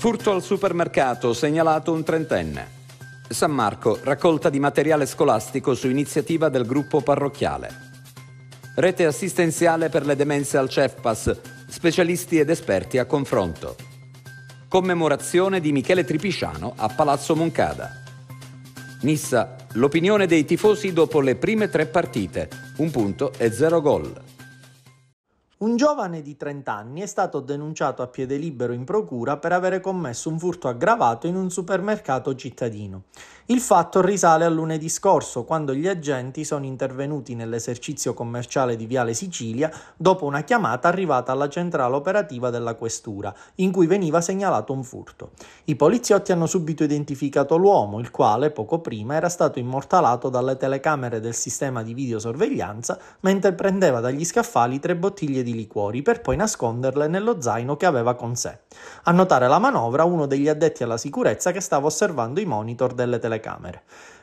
Furto al supermercato, segnalato un trentenne. San Marco, raccolta di materiale scolastico su iniziativa del gruppo parrocchiale. Rete assistenziale per le demenze al CEFPAS, specialisti ed esperti a confronto. Commemorazione di Michele Tripisciano a Palazzo Moncada. Nissa, l'opinione dei tifosi dopo le prime tre partite, un punto e zero gol. Un giovane di 30 anni è stato denunciato a piede libero in procura per avere commesso un furto aggravato in un supermercato cittadino. Il fatto risale a lunedì scorso, quando gli agenti sono intervenuti nell'esercizio commerciale di Viale Sicilia dopo una chiamata arrivata alla centrale operativa della questura, in cui veniva segnalato un furto. I poliziotti hanno subito identificato l'uomo, il quale poco prima era stato immortalato dalle telecamere del sistema di videosorveglianza mentre prendeva dagli scaffali tre bottiglie di liquori per poi nasconderle nello zaino che aveva con sé. A notare la manovra uno degli addetti alla sicurezza che stava osservando i monitor delle telecamere telecamere.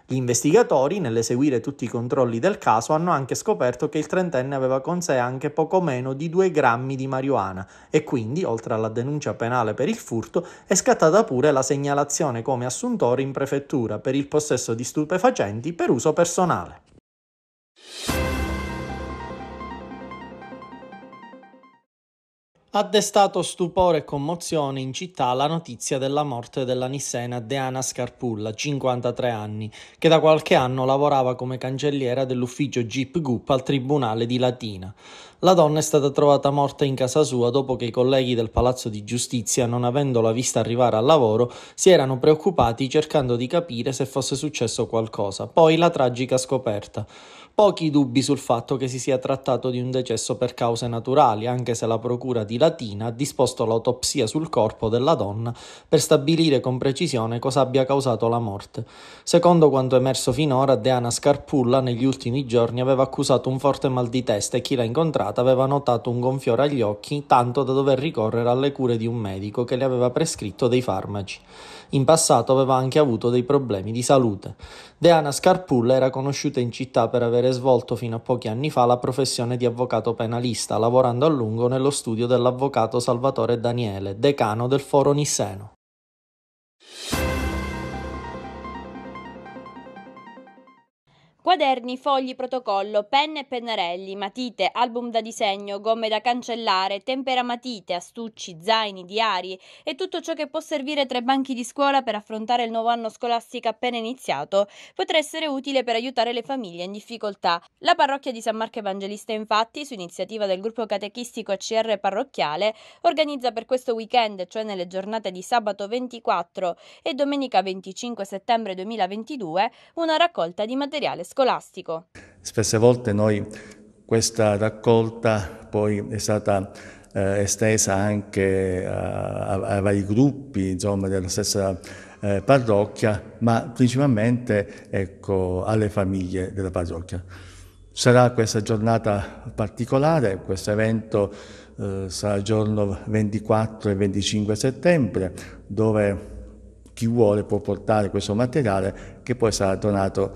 Gli investigatori, nell'eseguire tutti i controlli del caso, hanno anche scoperto che il trentenne aveva con sé anche poco meno di 2 grammi di marijuana e quindi, oltre alla denuncia penale per il furto, è scattata pure la segnalazione come assuntore in prefettura per il possesso di stupefacenti per uso personale. ha destato stupore e commozione in città la notizia della morte della nissena Deana Scarpulla, 53 anni, che da qualche anno lavorava come cancelliera dell'ufficio Jeep Group al Tribunale di Latina. La donna è stata trovata morta in casa sua dopo che i colleghi del Palazzo di Giustizia, non avendola vista arrivare al lavoro, si erano preoccupati cercando di capire se fosse successo qualcosa. Poi la tragica scoperta pochi dubbi sul fatto che si sia trattato di un decesso per cause naturali, anche se la procura di Latina ha disposto l'autopsia sul corpo della donna per stabilire con precisione cosa abbia causato la morte. Secondo quanto emerso finora, Deana Scarpulla negli ultimi giorni aveva accusato un forte mal di testa e chi l'ha incontrata aveva notato un gonfiore agli occhi, tanto da dover ricorrere alle cure di un medico che le aveva prescritto dei farmaci. In passato aveva anche avuto dei problemi di salute. Deana Scarpulla era conosciuta in città per avere svolto fino a pochi anni fa la professione di avvocato penalista, lavorando a lungo nello studio dell'avvocato Salvatore Daniele, decano del Foro Nisseno. Quaderni, fogli, protocollo, penne e pennarelli, matite, album da disegno, gomme da cancellare, temperamatite, astucci, zaini, diari e tutto ciò che può servire tra i banchi di scuola per affrontare il nuovo anno scolastico appena iniziato potrà essere utile per aiutare le famiglie in difficoltà. La parrocchia di San Marco Evangelista infatti, su iniziativa del gruppo catechistico ACR parrocchiale, organizza per questo weekend, cioè nelle giornate di sabato 24 e domenica 25 settembre 2022, una raccolta di materiale scolastico scolastico. Spesse volte noi questa raccolta poi è stata eh, estesa anche a, a, a vari gruppi insomma, della stessa eh, parrocchia, ma principalmente ecco, alle famiglie della parrocchia. Sarà questa giornata particolare, questo evento eh, sarà giorno 24 e 25 settembre, dove chi vuole può portare questo materiale che poi sarà donato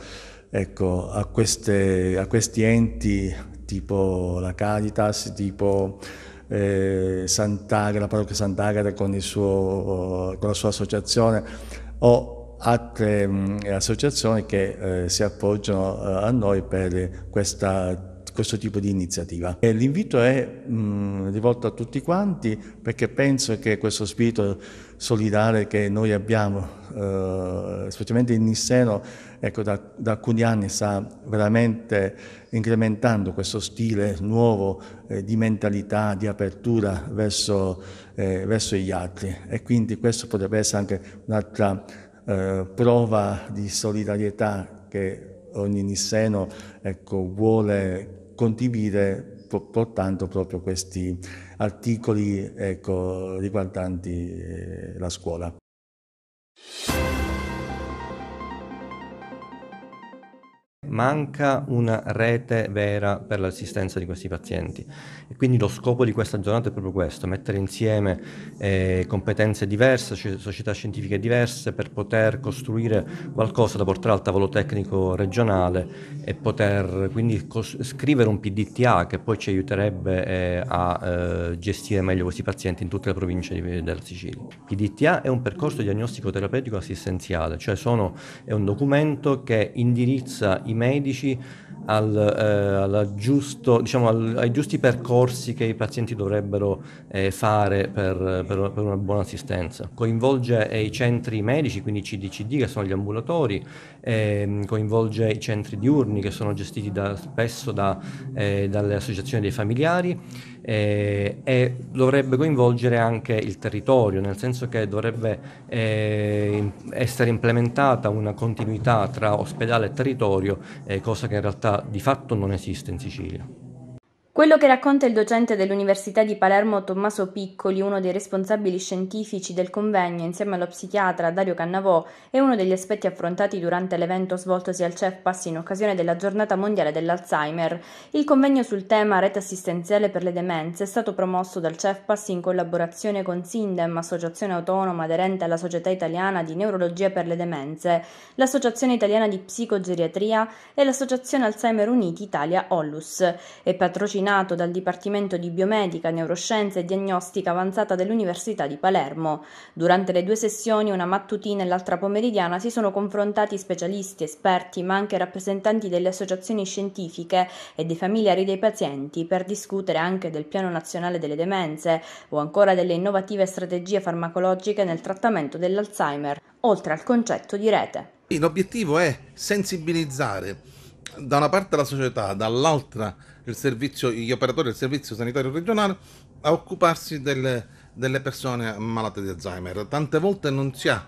ecco, a, queste, a, questi enti tipo la Caritas, tipo eh, la parrocchia Sant'Agata con, con la sua associazione o altre mh, mm, associazioni che eh, si appoggiano eh, a noi per questa questo tipo di iniziativa. E l'invito è mh, mm, rivolto a tutti quanti perché penso che questo spirito solidale che noi abbiamo, eh, specialmente in Nisseno, ecco, da, da, alcuni anni sta veramente incrementando questo stile nuovo eh, di mentalità, di apertura verso, eh, verso gli altri. E quindi questo potrebbe essere anche un'altra eh, prova di solidarietà che ogni nisseno ecco, vuole condividere portando proprio questi articoli ecco, riguardanti eh, la scuola. manca una rete vera per l'assistenza di questi pazienti. E quindi lo scopo di questa giornata è proprio questo, mettere insieme eh, competenze diverse, società scientifiche diverse per poter costruire qualcosa da portare al tavolo tecnico regionale e poter quindi cos- scrivere un PDTA che poi ci aiuterebbe eh, a eh, gestire meglio questi pazienti in tutte le province di, della Sicilia. PDTA è un percorso diagnostico terapeutico assistenziale, cioè sono, è un documento che indirizza i medici al, eh, giusto, diciamo, al, ai giusti percorsi che i pazienti dovrebbero eh, fare per, per, per, una buona assistenza. Coinvolge eh, i centri medici, quindi i CDCD che sono gli ambulatori, ehm, coinvolge i centri diurni che sono gestiti da, spesso da, eh, dalle associazioni dei familiari eh, e dovrebbe coinvolgere anche il territorio, nel senso che dovrebbe essere implementata una continuità tra ospedale e territorio, cosa che in realtà di fatto non esiste in Sicilia. Quello che racconta il docente dell'Università di Palermo Tommaso Piccoli, uno dei responsabili scientifici del convegno, insieme allo psichiatra Dario Cannavò, è uno degli aspetti affrontati durante l'evento svoltosi al CEF in occasione della giornata mondiale dell'Alzheimer. Il convegno sul tema Rete assistenziale per le demenze è stato promosso dal CEF in collaborazione con Sindem, associazione autonoma aderente alla Società Italiana di Neurologia per le Demenze, l'Associazione Italiana di Psicogeriatria e l'Associazione Alzheimer Uniti Italia Ollus. È patrocinato coordinato dal Dipartimento di Biomedica, Neuroscienze e Diagnostica Avanzata dell'Università di Palermo. Durante le due sessioni, una mattutina e l'altra pomeridiana, si sono confrontati specialisti, esperti, ma anche rappresentanti delle associazioni scientifiche e dei familiari dei pazienti per discutere anche del Piano Nazionale delle Demenze o ancora delle innovative strategie farmacologiche nel trattamento dell'Alzheimer, oltre al concetto di rete. L'obiettivo è sensibilizzare da una parte la società, dall'altra servizio, gli operatori del servizio sanitario regionale a occuparsi delle, delle persone malate di Alzheimer. Tante volte non si ha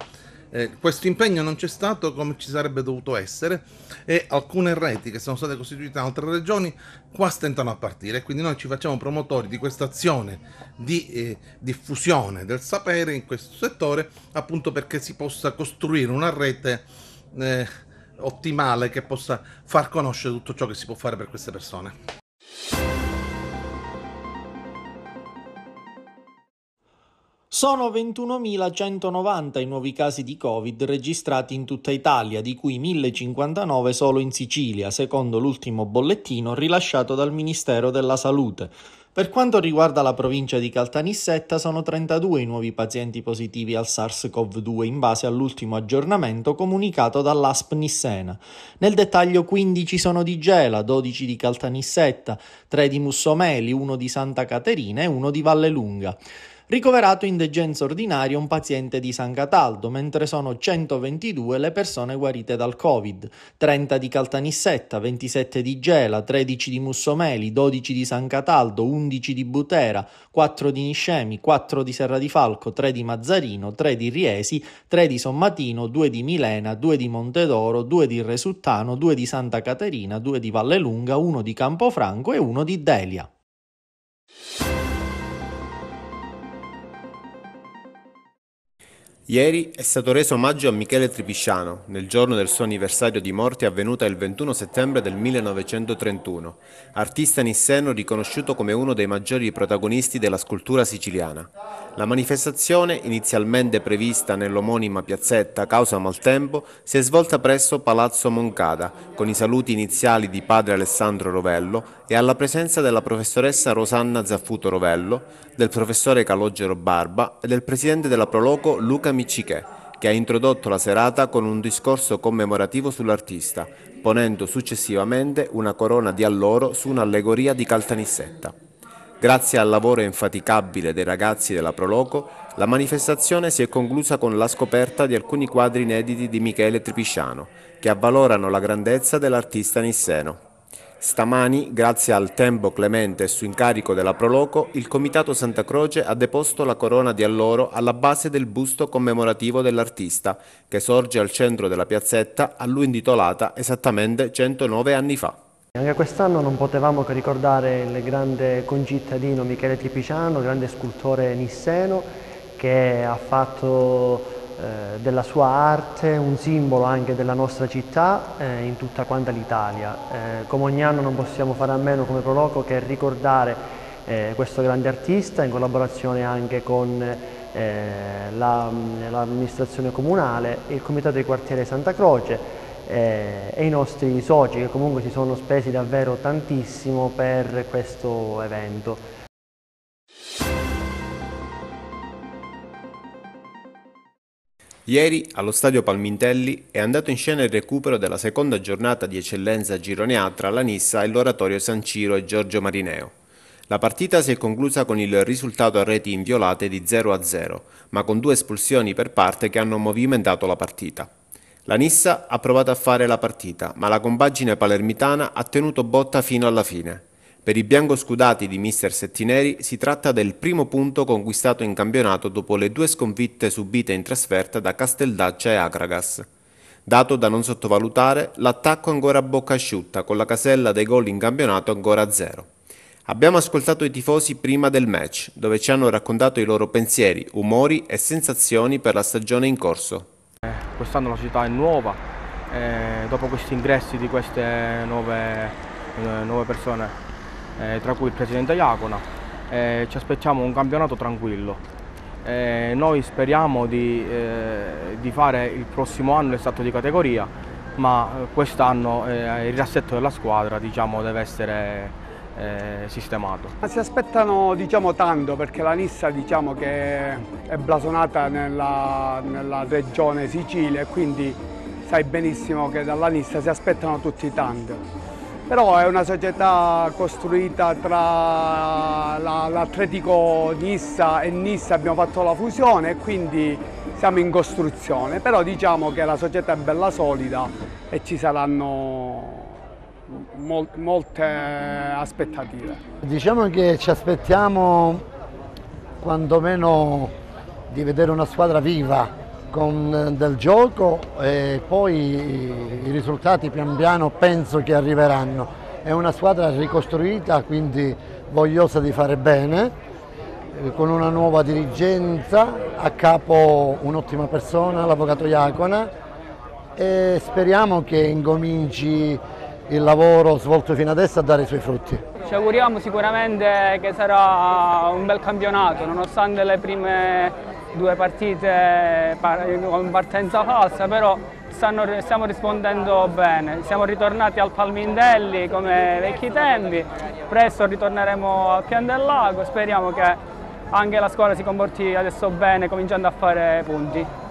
eh, questo impegno non c'è stato come ci sarebbe dovuto essere e alcune reti che sono state costituite in altre regioni qua stentano a partire quindi noi ci facciamo promotori di questa azione di eh, diffusione del sapere in questo settore appunto perché si possa costruire una rete eh, ottimale che possa far conoscere tutto ciò che si può fare per queste persone. Sono 21.190 i nuovi casi di Covid registrati in tutta Italia, di cui 1.059 solo in Sicilia, secondo l'ultimo bollettino rilasciato dal Ministero della Salute. Per quanto riguarda la provincia di Caltanissetta, sono 32 i nuovi pazienti positivi al SARS-CoV-2 in base all'ultimo aggiornamento comunicato dall'ASP Nissena. Nel dettaglio 15 sono di Gela, 12 di Caltanissetta, 3 di Mussomeli, 1 di Santa Caterina e 1 di Vallelunga ricoverato in degenza ordinaria un paziente di San Cataldo, mentre sono 122 le persone guarite dal Covid, 30 di Caltanissetta, 27 di Gela, 13 di Mussomeli, 12 di San Cataldo, 11 di Butera, 4 di Niscemi, 4 di Serra di Falco, 3 di Mazzarino, 3 di Riesi, 3 di Sommatino, 2 di Milena, 2 di Montedoro, 2 di Resuttano, 2 di Santa Caterina, 2 di Vallelunga, 1 di Campofranco e 1 di Delia. Ieri è stato reso omaggio a Michele Tripisciano, nel giorno del suo anniversario di morte avvenuta il 21 settembre del 1931, artista nisseno riconosciuto come uno dei maggiori protagonisti della scultura siciliana. La manifestazione, inizialmente prevista nell'omonima piazzetta causa maltempo, si è svolta presso Palazzo Moncada, con i saluti iniziali di padre Alessandro Rovello e alla presenza della professoressa Rosanna Zaffuto Rovello, del professore Calogero Barba e del presidente della Proloco Luca Michele. Micichè, che ha introdotto la serata con un discorso commemorativo sull'artista, ponendo successivamente una corona di alloro su un'allegoria di Caltanissetta. Grazie al lavoro infaticabile dei ragazzi della Proloco, la manifestazione si è conclusa con la scoperta di alcuni quadri inediti di Michele Tripisciano, che avvalorano la grandezza dell'artista nisseno. Stamani, grazie al tempo clemente e su incarico della Proloco, il Comitato Santa Croce ha deposto la corona di alloro alla base del busto commemorativo dell'artista, che sorge al centro della piazzetta a lui intitolata esattamente 109 anni fa. Anche quest'anno non potevamo che ricordare il grande concittadino Michele Tipiciano, grande scultore nisseno, che ha fatto eh, della sua arte, un simbolo anche della nostra città eh, in tutta quanta l'Italia. Eh, come ogni anno non possiamo fare a meno come Proloco che ricordare eh, questo grande artista in collaborazione anche con eh, l'amministrazione la, comunale, il comitato di quartiere Santa Croce e i nostri soci che comunque si sono spesi davvero tantissimo per questo evento. Ieri allo stadio Palmintelli è andato in scena il recupero della seconda giornata di eccellenza girone A tra la Nissa e l'oratorio San Ciro e Giorgio Marineo. La partita si è conclusa con il risultato a reti inviolate di 0-0, ma con due espulsioni per parte che hanno movimentato la partita. La Nissa ha provato a fare la partita, ma la compagine palermitana ha tenuto botta fino alla fine. Per i biancoscudati di mister Settineri si tratta del primo punto conquistato in campionato dopo le due sconfitte subite in trasferta da Casteldaccia e Agragas. Dato da non sottovalutare, l'attacco ancora a bocca asciutta, con la casella dei gol in campionato ancora a zero. Abbiamo ascoltato i tifosi prima del match, dove ci hanno raccontato i loro pensieri, umori e sensazioni per la stagione in corso. Eh, quest'anno la città è nuova, eh, dopo questi ingressi di queste nuove, eh, nuove persone eh, tra cui il presidente Iacona, eh, ci aspettiamo un campionato tranquillo. Eh, noi speriamo di, eh, di, fare il prossimo anno il salto di categoria, ma eh, quest'anno eh, il riassetto della squadra diciamo, deve essere sistemato. Ma si aspettano diciamo, tanto perché la Nissa diciamo, è blasonata nella, nella regione Sicilia e quindi sai benissimo che dalla Nissa si aspettano tutti tanto però è una società costruita tra l'Atletico Nissa e Nissa, abbiamo fatto la fusione e quindi siamo in costruzione, però diciamo che la società è bella solida e ci saranno mol, molte aspettative. Diciamo che ci aspettiamo quantomeno di vedere una squadra viva, con eh, del gioco e poi i risultati pian piano penso che arriveranno. È una squadra ricostruita, quindi vogliosa di fare bene, eh, con una nuova dirigenza, a capo un'ottima persona, l'avvocato Iacona e speriamo che incominci il lavoro svolto fino adesso a dare i suoi frutti. Ci auguriamo sicuramente che sarà un bel campionato, nonostante le prime due partite con partenza falsa, però stanno, stiamo rispondendo bene. Siamo ritornati al Palmindelli come vecchi tempi, presto ritorneremo a Pian del Lago, speriamo che anche la squadra si comporti adesso bene cominciando a fare punti.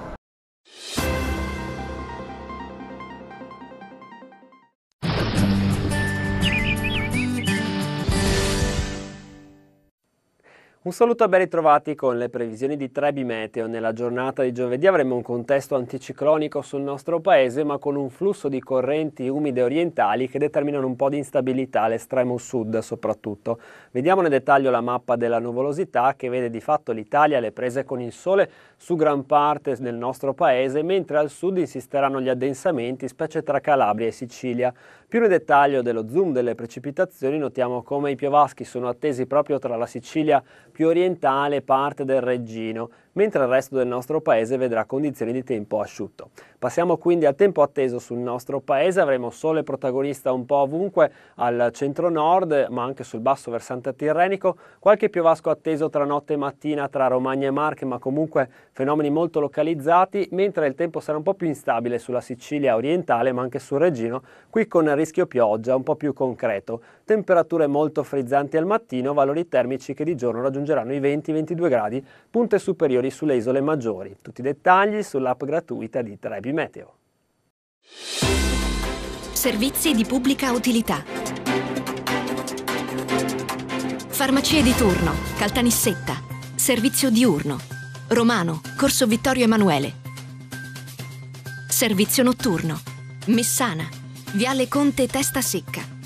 Un saluto e ben ritrovati con le previsioni di Trebi Meteo. Nella giornata di giovedì avremo un contesto anticiclonico sul nostro paese, ma con un flusso di correnti umide orientali che determinano un po' di instabilità all'estremo sud soprattutto. Vediamo nel dettaglio la mappa della nuvolosità che vede di fatto l'Italia alle prese con il sole su gran parte del nostro paese, mentre al sud insisteranno gli addensamenti, specie tra Calabria e Sicilia. Più nel dettaglio dello zoom delle precipitazioni notiamo come i piovaschi sono attesi proprio tra la Sicilia più orientale e parte del Reggino, mentre il resto del nostro paese vedrà condizioni di tempo asciutto. Passiamo quindi al tempo atteso sul nostro paese, avremo sole protagonista un po' ovunque al centro-nord, ma anche sul basso versante tirrenico, qualche piovasco atteso tra notte e mattina tra Romagna e Marche, ma comunque fenomeni molto localizzati, mentre il tempo sarà un po' più instabile sulla Sicilia orientale, ma anche sul Regino, qui con rischio pioggia un po' più concreto. Temperature molto frizzanti al mattino, valori termici che di giorno raggiungeranno i 20-22 gradi, punte superiori ulteriori sulle isole maggiori. Tutti i dettagli sull'app gratuita di Trebi Meteo. Servizi di pubblica utilità. Farmacie di turno, Caltanissetta, servizio diurno, Romano, Corso Vittorio Emanuele. Servizio notturno, Messana, Viale Conte Testa Secca.